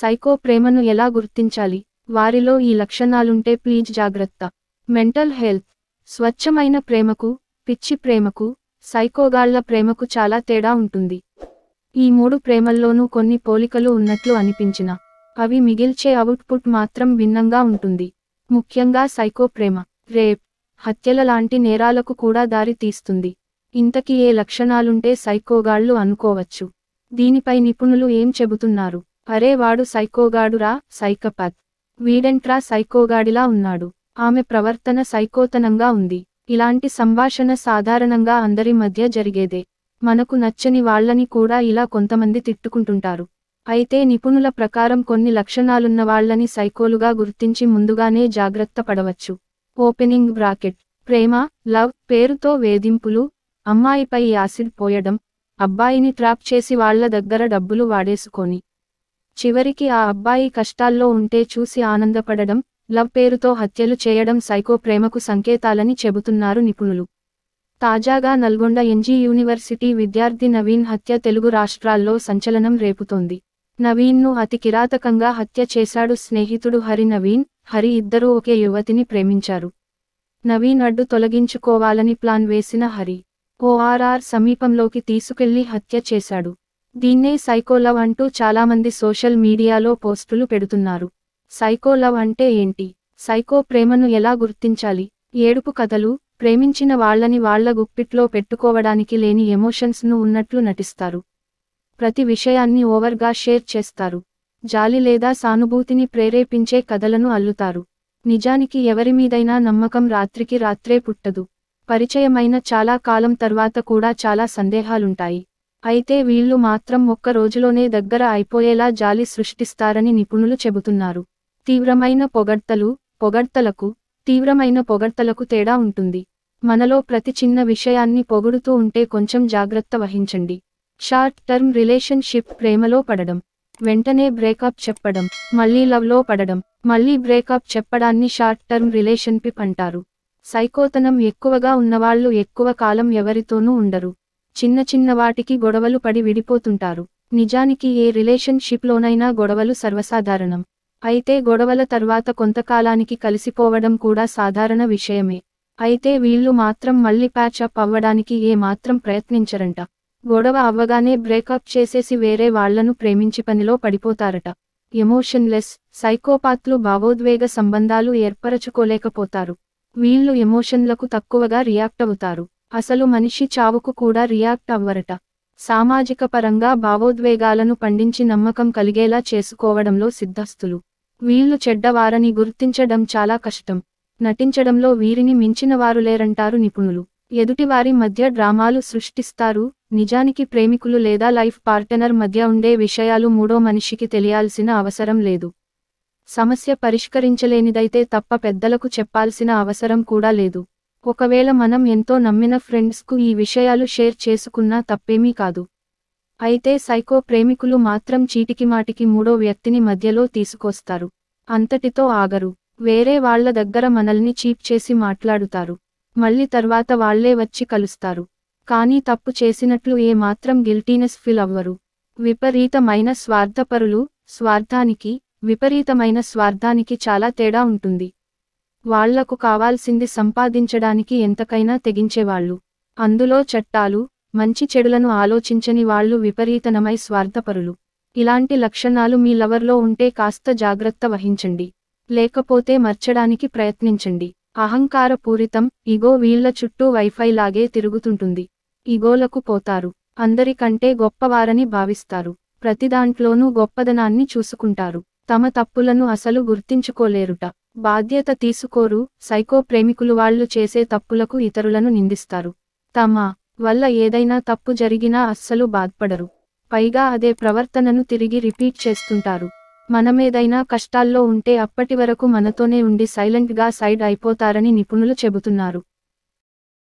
psycho ప్రేమను ఎలా గుర్తించాలి వారిలో ఈ లక్షణాలుంటే ప్లీజ్ జాగ్రత్త మెంటల్ హెల్త్ స్వచ్ఛమైన ప్రేమకు పిచ్చి ప్రేమకు సైకోగాళ్ల ప్రేమకు చాలా తేడా ఉంటుంది ఈ మూడు ప్రేమల్లోనూ కొన్ని పోలికలు ఉన్నట్లు అనిపించిన అవి మిగిల్చే అవుట్పుట్ మాత్రం భిన్నంగా ఉంటుంది ముఖ్యంగా సైకో ప్రేమ రేప్ హత్యల లాంటి నేరాలకు కూడా దారి తీస్తుంది ఇంతకీ ఏ లక్షణాలుంటే సైకోగాళ్లు అనుకోవచ్చు దీనిపై నిపుణులు ఏం చెబుతున్నారు అరే వాడు సైకోగాడురా సైకపాత్ వీడెంట్రా సైకోగాడిలా ఉన్నాడు ఆమె ప్రవర్తన సైకోతనంగా ఉంది ఇలాంటి సంభాషణ సాధారణంగా అందరి మధ్య జరిగేదే మనకు నచ్చని వాళ్లని కూడా ఇలా కొంతమంది తిట్టుకుంటుంటారు అయితే నిపుణుల ప్రకారం కొన్ని లక్షణాలున్న వాళ్లని సైకోలుగా గుర్తించి ముందుగానే జాగ్రత్త పడవచ్చు ఓపెనింగ్ బ్రాకెట్ ప్రేమ లవ్ పేరుతో వేధింపులు అమ్మాయిపై యాసిడ్ పోయడం అబ్బాయిని ట్రాప్ చేసి వాళ్ల దగ్గర డబ్బులు వాడేసుకొని చివరికి ఆ అబ్బాయి కష్టాల్లో ఉంటే చూసి ఆనందపడడం లవ్ పేరుతో హత్యలు చేయడం సైకో ప్రేమకు సంకేతాలని చెబుతున్నారు నిపుణులు తాజాగా నల్గొండ ఎన్జీ యూనివర్సిటీ విద్యార్థి నవీన్ హత్య తెలుగు రాష్ట్రాల్లో సంచలనం రేపుతోంది నవీన్ను అతి కిరాతకంగా హత్య చేశాడు స్నేహితుడు హరి నవీన్ హరి ఇద్దరూ ఒకే యువతిని ప్రేమించారు నవీన్ అడ్డు తొలగించుకోవాలని ప్లాన్ వేసిన హరి ఓఆర్ఆర్ సమీపంలోకి తీసుకెళ్లి హత్య చేశాడు దీన్నే సైకోలవ్ అంటూ చాలామంది సోషల్ మీడియాలో పోస్టులు పెడుతున్నారు సైకోలవ్ అంటే ఏంటి సైకో ప్రేమను ఎలా గుర్తించాలి ఏడుపు కథలు ప్రేమించిన వాళ్లని వాళ్ల గుప్పిట్లో పెట్టుకోవడానికి లేని ఎమోషన్స్ను ఉన్నట్లు నటిస్తారు ప్రతి విషయాన్ని ఓవర్గా షేర్ చేస్తారు జాలి లేదా సానుభూతిని ప్రేరేపించే కథలను అల్లుతారు నిజానికి ఎవరి మీదైనా నమ్మకం రాత్రికి రాత్రే పుట్టదు పరిచయమైన చాలా కాలం తర్వాత కూడా చాలా సందేహాలుంటాయి అయితే వీళ్లు మాత్రం ఒక్క రోజులోనే దగ్గర అయిపోయేలా జాలి సృష్టిస్తారని నిపుణులు చెబుతున్నారు తీవ్రమైన పొగడ్తలు పొగడ్తలకు తీవ్రమైన పొగడ్తలకు తేడా ఉంటుంది మనలో ప్రతి చిన్న విషయాన్ని పొగుడుతూ ఉంటే కొంచెం జాగ్రత్త వహించండి షార్ట్ టర్మ్ రిలేషన్షిప్ ప్రేమలో పడడం వెంటనే బ్రేకప్ చెప్పడం మళ్ళీ లవ్లో పడడం మళ్ళీ బ్రేకప్ చెప్పడాన్ని షార్ట్ టర్మ్ రిలేషన్షిప్ అంటారు సైకోతనం ఎక్కువగా ఉన్నవాళ్లు ఎక్కువ కాలం ఎవరితోనూ ఉండరు చిన్న చిన్న వాటికి గొడవలు పడి విడిపోతుంటారు నిజానికి ఏ రిలేషన్షిప్లోనైనా గొడవలు సర్వసాధారణం అయితే గొడవల తర్వాత కొంతకాలానికి కలిసిపోవడం కూడా సాధారణ విషయమే అయితే వీళ్ళు మాత్రం మళ్ళీ ప్యాచ్ అప్ అవ్వడానికి ఏ మాత్రం ప్రయత్నించరంట గొడవ అవ్వగానే బ్రేకప్ చేసేసి వేరే వాళ్లను ప్రేమించి పనిలో పడిపోతారట ఎమోషన్లెస్ సైకోపాత్లు భావోద్వేగ సంబంధాలు ఏర్పరచుకోలేకపోతారు వీళ్ళు ఎమోషన్లకు తక్కువగా రియాక్ట్ అవుతారు అసలు మనిషి చావుకు కూడా రియాక్ట్ అవ్వరట సామాజిక పరంగా భావోద్వేగాలను పండించి నమ్మకం కలిగేలా చేసుకోవడంలో సిద్ధస్థులు వీళ్లు చెడ్డవారని గుర్తించడం చాలా కష్టం నటించడంలో వీరిని మించిన వారు లేరంటారు నిపుణులు ఎదుటివారి మధ్య డ్రామాలు సృష్టిస్తారు నిజానికి ప్రేమికులు లేదా లైఫ్ పార్టనర్ మధ్య ఉండే విషయాలు మూడో మనిషికి తెలియాల్సిన అవసరం లేదు సమస్య పరిష్కరించలేనిదైతే తప్ప పెద్దలకు చెప్పాల్సిన అవసరం కూడా లేదు ఒకవేళ మనం ఎంతో నమ్మిన ఫ్రెండ్స్కు ఈ విషయాలు షేర్ చేసుకున్నా తప్పేమీ కాదు అయితే సైకో ప్రేమికులు మాత్రం చీటికి మాటికి మూడో వ్యక్తిని మధ్యలో తీసుకొస్తారు అంతటితో ఆగరు వేరే వాళ్ల దగ్గర మనల్ని చీప్ చేసి మాట్లాడుతారు మళ్ళీ తర్వాత వాళ్లే వచ్చి కలుస్తారు కానీ తప్పు చేసినట్లు ఏ మాత్రం గిల్టీనెస్ ఫీల్ అవ్వరు విపరీతమైన స్వార్థపరులు స్వార్థానికి విపరీతమైన స్వార్థానికి చాలా తేడా ఉంటుంది వాళ్లకు కావాల్సింది సంపాదించడానికి ఎంతకైనా తెగించేవాళ్ళు అందులో చట్టాలు మంచి చెడులను ఆలోచించని వాళ్ళు విపరీతనమై స్వార్థపరులు ఇలాంటి లక్షణాలు మీ లవర్లో ఉంటే కాస్త జాగ్రత్త వహించండి లేకపోతే మర్చడానికి ప్రయత్నించండి అహంకార పూరితం ఇగో వీళ్ల చుట్టూ వైఫై లాగే తిరుగుతుంటుంది ఇగోలకు పోతారు అందరికంటే గొప్పవారని భావిస్తారు ప్రతిదాంట్లోనూ గొప్పదనాన్ని చూసుకుంటారు తమ తప్పులను అసలు గుర్తించుకోలేరుట బాధ్యత తీసుకోరు సైకో ప్రేమికులు వాళ్ళు చేసే తప్పులకు ఇతరులను నిందిస్తారు తమ వల్ల ఏదైనా తప్పు జరిగినా అస్సలు బాధపడరు పైగా అదే ప్రవర్తనను తిరిగి రిపీట్ చేస్తుంటారు మనమేదైనా కష్టాల్లో ఉంటే అప్పటి వరకు మనతోనే ఉండి సైలెంట్గా సైడ్ అయిపోతారని నిపుణులు చెబుతున్నారు